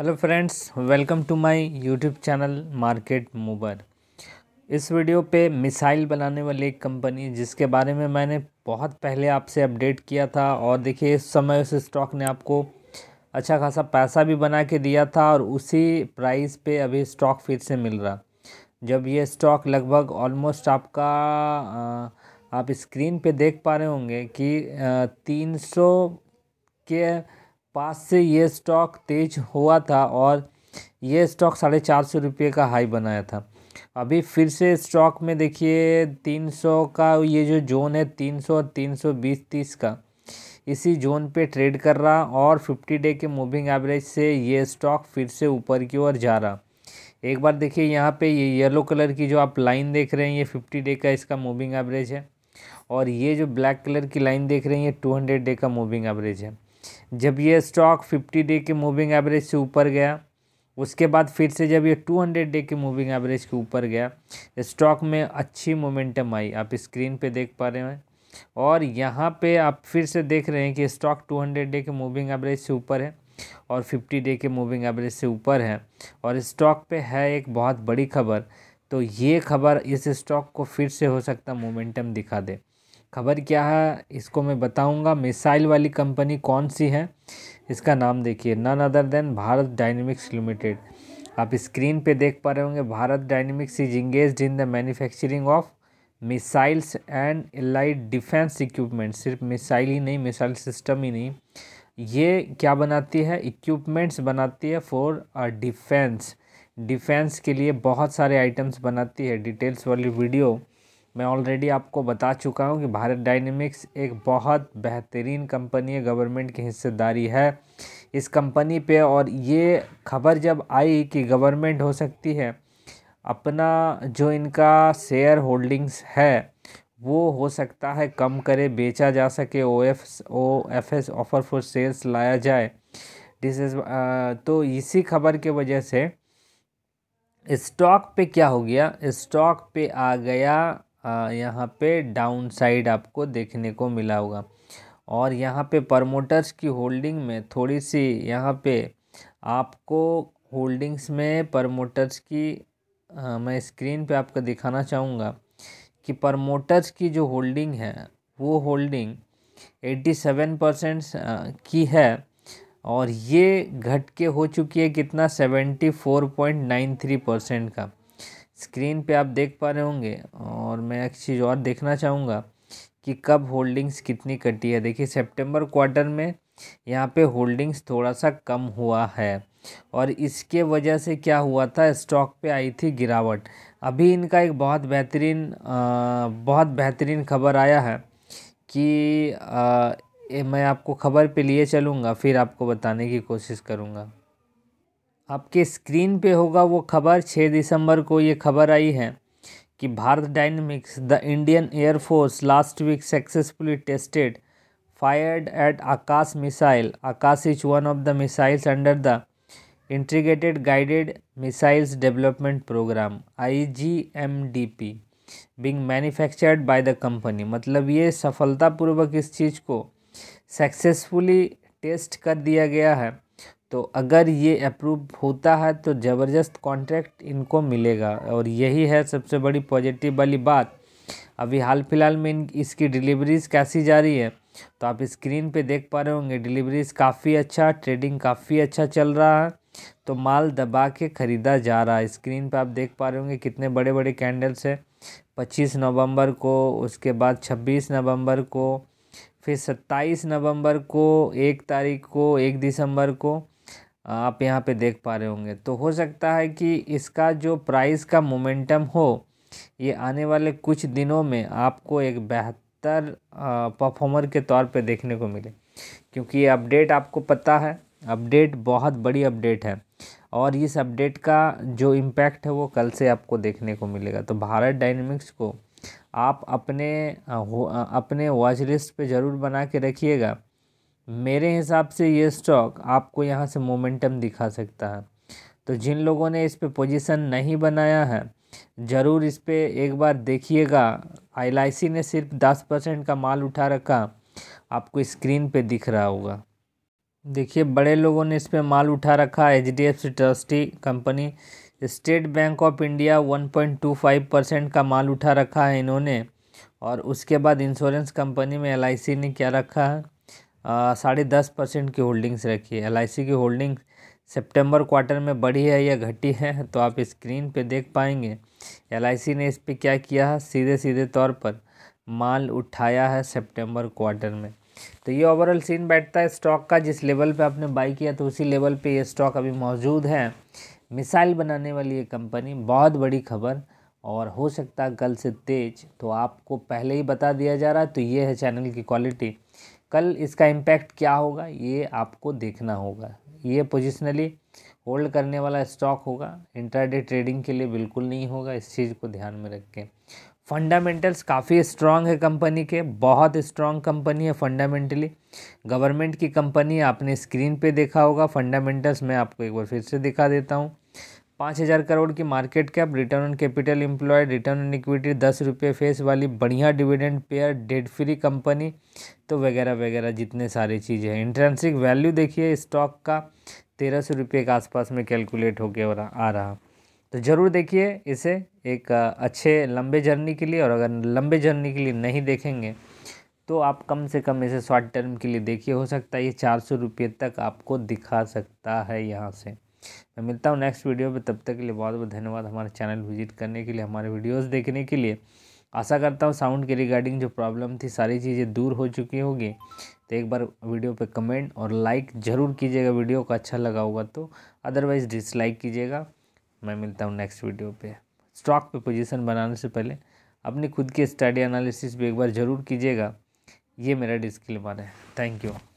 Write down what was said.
hello friends welcome to my YouTube channel market mover इस video पे missile बनाने वाली एक कंपनी जिसके बारे में मैंने बहुत पहले आपसे अपडेट किया था और देखिए इस समय उस स्टॉक ने आपको अच्छा खासा पैसा भी बना के दिया था और उसी प्राइस पे अभी स्टॉक फिर से मिल रहा जब ये स्टॉक लगभग ऑलमोस्ट आपका आप स्क्रीन पर देख पा रहे होंगे कि तीन के पास से ये स्टॉक तेज हुआ था और ये स्टॉक साढ़े चार सौ रुपये का हाई बनाया था अभी फिर से स्टॉक में देखिए तीन सौ का ये जो जोन है तीन सौ और तीन सौ बीस तीस का इसी जोन पे ट्रेड कर रहा और फिफ्टी डे के मूविंग एवरेज से ये स्टॉक फिर से ऊपर की ओर जा रहा एक बार देखिए यहाँ पे ये येलो कलर की जो आप लाइन देख रहे हैं ये फिफ्टी डे का इसका मूविंग एवरेज है और ये जो ब्लैक कलर की लाइन देख रहे हैं ये टू हंड्रेड डे का मूविंग एवरेज है जब ये स्टॉक 50 डे के मूविंग एवरेज से ऊपर गया उसके बाद फिर से जब ये 200 डे के मूविंग एवरेज के ऊपर गया स्टॉक में अच्छी मोमेंटम आई आप स्क्रीन पे देख पा रहे हैं और यहाँ पे आप फिर से देख रहे हैं कि स्टॉक 200 डे के मूविंग एवरेज से ऊपर है और 50 डे के मूविंग एवरेज से ऊपर है और स्टॉक पे है एक बहुत बड़ी खबर तो ये खबर इस स्टॉक को फिर से हो सकता मोमेंटम दिखा दे खबर क्या है इसको मैं बताऊंगा मिसाइल वाली कंपनी कौन सी है इसका नाम देखिए none other than Bharat Dynamics Limited आप स्क्रीन पे देख पा रहे होंगे Bharat Dynamics is engage in the manufacturing of missiles and allied defence equipment सिर्फ मिसाइल ही नहीं मिसाइल सिस्टम ही नहीं ये क्या बनाती है इक्विपमेंट्स बनाती है फॉर डिफेंस डिफेंस के लिए बहुत सारे आइटम्स बनाती है डिटेल्स वाली वीडियो मैं ऑलरेडी आपको बता चुका हूँ कि भारत डायनेमिक्स एक बहुत बेहतरीन कंपनी है गवर्नमेंट की हिस्सेदारी है इस कंपनी पे और ये खबर जब आई कि गवर्नमेंट हो सकती है अपना जो इनका शेयर होल्डिंग्स है वो हो सकता है कम करे बेचा जा सके O F O F S offer for sales लाया जाए दिस इज uh, तो इसी खबर के वजह से स्टॉक पे क्या हो गया स्टॉक पे आ गया हाँ, यहाँ पे डाउन साइड आपको देखने को मिला होगा और यहाँ पे प्रमोटर्स की होल्डिंग में थोड़ी सी यहाँ पे आपको होल्डिंग्स में प्रमोटर्स की आ, हाँ, मैं स्क्रीन पे आपको दिखाना चाहूँगा कि प्रमोटर्स की जो होल्डिंग है वो होल्डिंग एट्टी सेवन परसेंट की है और ये घट के हो चुकी है कितना seventy four point nine three percent का स्क्रीन पे आप देख पा रहे होंगे और मैं एक चीज़ और देखना चाहूँगा कि कब होल्डिंग्स कितनी कटी है देखिए सितंबर क्वार्टर में यहाँ पे होल्डिंग्स थोड़ा सा कम हुआ है और इसके वजह से क्या हुआ था स्टॉक पे आई थी गिरावट अभी इनका एक बहुत बेहतरीन बहुत बेहतरीन खबर आया है कि आ, मैं आपको खबर पे लिए चलूँगा फिर आपको बताने की कोशिश करूँगा आपके स्क्रीन पे होगा वो खबर छः दिसंबर को ये खबर आई है कि Bharat Dynamics the Indian Air Force last week successfully tested fired at Akash missile Akash is one of the missiles under the integrated guided missiles development programme I G M D P being manufactured by the company मतलब ये सफलतापूर्वक इस चीज़ को successfully test कर दिया गया है तो अगर ये अप्रूव होता है तो ज़बरदस्त कॉन्ट्रैक्ट इनको मिलेगा और यही है सबसे बड़ी पॉजिटिव वाली बात अभी हाल फिलहाल में इन इसकी डिलीवरीज कैसी जा रही है तो आप स्क्रीन पे देख पा रहे होंगे डिलीवरीज काफ़ी अच्छा ट्रेडिंग काफ़ी अच्छा चल रहा है तो माल दबा के ख़रीदा जा रहा है स्क्रीन पर आप देख पा रहे होंगे कितने बड़े बड़े कैंडल्स हैं पच्चीस नवम्बर को उसके बाद छब्बीस नवम्बर को फिर सत्ताईस नवंबर को एक तारीख को एक दिसंबर को आप यहाँ पे देख पा रहे होंगे तो हो सकता है कि इसका जो प्राइस का मोमेंटम हो ये आने वाले कुछ दिनों में आपको एक बेहतर परफॉर्मर के तौर पे देखने को मिले क्योंकि ये अपडेट आपको पता है अपडेट बहुत बड़ी अपडेट है और इस अपडेट का जो इम्पैक्ट है वो कल से आपको देखने को मिलेगा तो भारत डायनेमिक्स को आप अपने अपने वॉच लिस्ट पर ज़रूर बना के रखिएगा मेरे हिसाब से ये स्टॉक आपको यहाँ से मोमेंटम दिखा सकता है तो जिन लोगों ने इस पर पोजीशन नहीं बनाया है ज़रूर इस पर एक बार देखिएगा आई ने सिर्फ दस परसेंट का माल उठा रखा आपको स्क्रीन पे दिख रहा होगा देखिए बड़े लोगों ने इस पर माल उठा रखा है H D F C trustee company State Bank of India five percent का माल उठा रखा है इन्होंने और उसके बाद इंश्योरेंस कंपनी में एल ने क्या रखा है साढ़े दस परसेंट की होल्डिंग्स रखी है एल की होल्डिंग सितंबर क्वार्टर में बढ़ी है या घटी है तो आप स्क्रीन पे देख पाएंगे एल ने इस पर क्या किया है सीधे सीधे तौर पर माल उठाया है सितंबर क्वार्टर में तो ये ओवरऑल सीन बैठता है स्टॉक का जिस लेवल पे आपने बाई किया तो उसी लेवल पे ये स्टॉक अभी मौजूद है मिसाइल बनाने वाली ये कंपनी बहुत बड़ी खबर और हो सकता है कल से तेज तो आपको पहले ही बता दिया जा रहा है तो ये है चैनल की क्वालिटी कल इसका इम्पैक्ट क्या होगा ये आपको देखना होगा ये पोजिशनली होल्ड करने वाला स्टॉक होगा इंटरडे ट्रेडिंग के लिए बिल्कुल नहीं होगा इस चीज़ को ध्यान में रख के फंडामेंटल्स काफ़ी स्ट्रांग है कंपनी के बहुत स्ट्रांग कंपनी है फंडामेंटली गवर्नमेंट की कंपनी आपने स्क्रीन पे देखा होगा फंडामेंटल्स मैं आपको एक बार फिर से दिखा देता हूँ पाँच हज़ार करोड़ की market cap return on capital employed return on equity दस रुपये फेस वाली बढ़िया dividend payer debt free company तो वगैरह वगैरह जितने सारी चीज़ें हैं इंट्रेंसिक वैल्यू देखिए स्टॉक का तेरह सौ रुपये के आसपास में कैलकुलेट होकर आ रहा तो ज़रूर देखिए इसे एक अच्छे लंबे जर्नी के लिए और अगर लंबे जर्नी के लिए नहीं देखेंगे तो आप कम से कम इसे शॉर्ट टर्म के लिए देखिए हो सकता है ये चार सौ रुपये तक आपको दिखा सकता है यहाँ से मैं मिलता हूँ नेक्स्ट वीडियो में तब तक के लिए बहुत बहुत धन्यवाद हमारे चैनल विजिट करने के लिए हमारे वीडियोस देखने के लिए आशा करता हूँ साउंड के रिगार्डिंग जो प्रॉब्लम थी सारी चीज़ें दूर हो चुकी होगी तो एक बार वीडियो पे कमेंट और लाइक ज़रूर कीजिएगा वीडियो को अच्छा लगा होगा तो अदरवाइज़ डिसलाइक कीजिएगा मैं मिलता हूँ नेक्स्ट वीडियो पे स्टॉक पे पोजीशन बनाने से पहले अपनी खुद की स्टडी एनालिसिस भी एक बार ज़रूर कीजिएगा ये मेरा डिस्क्लेमर है थैंक यू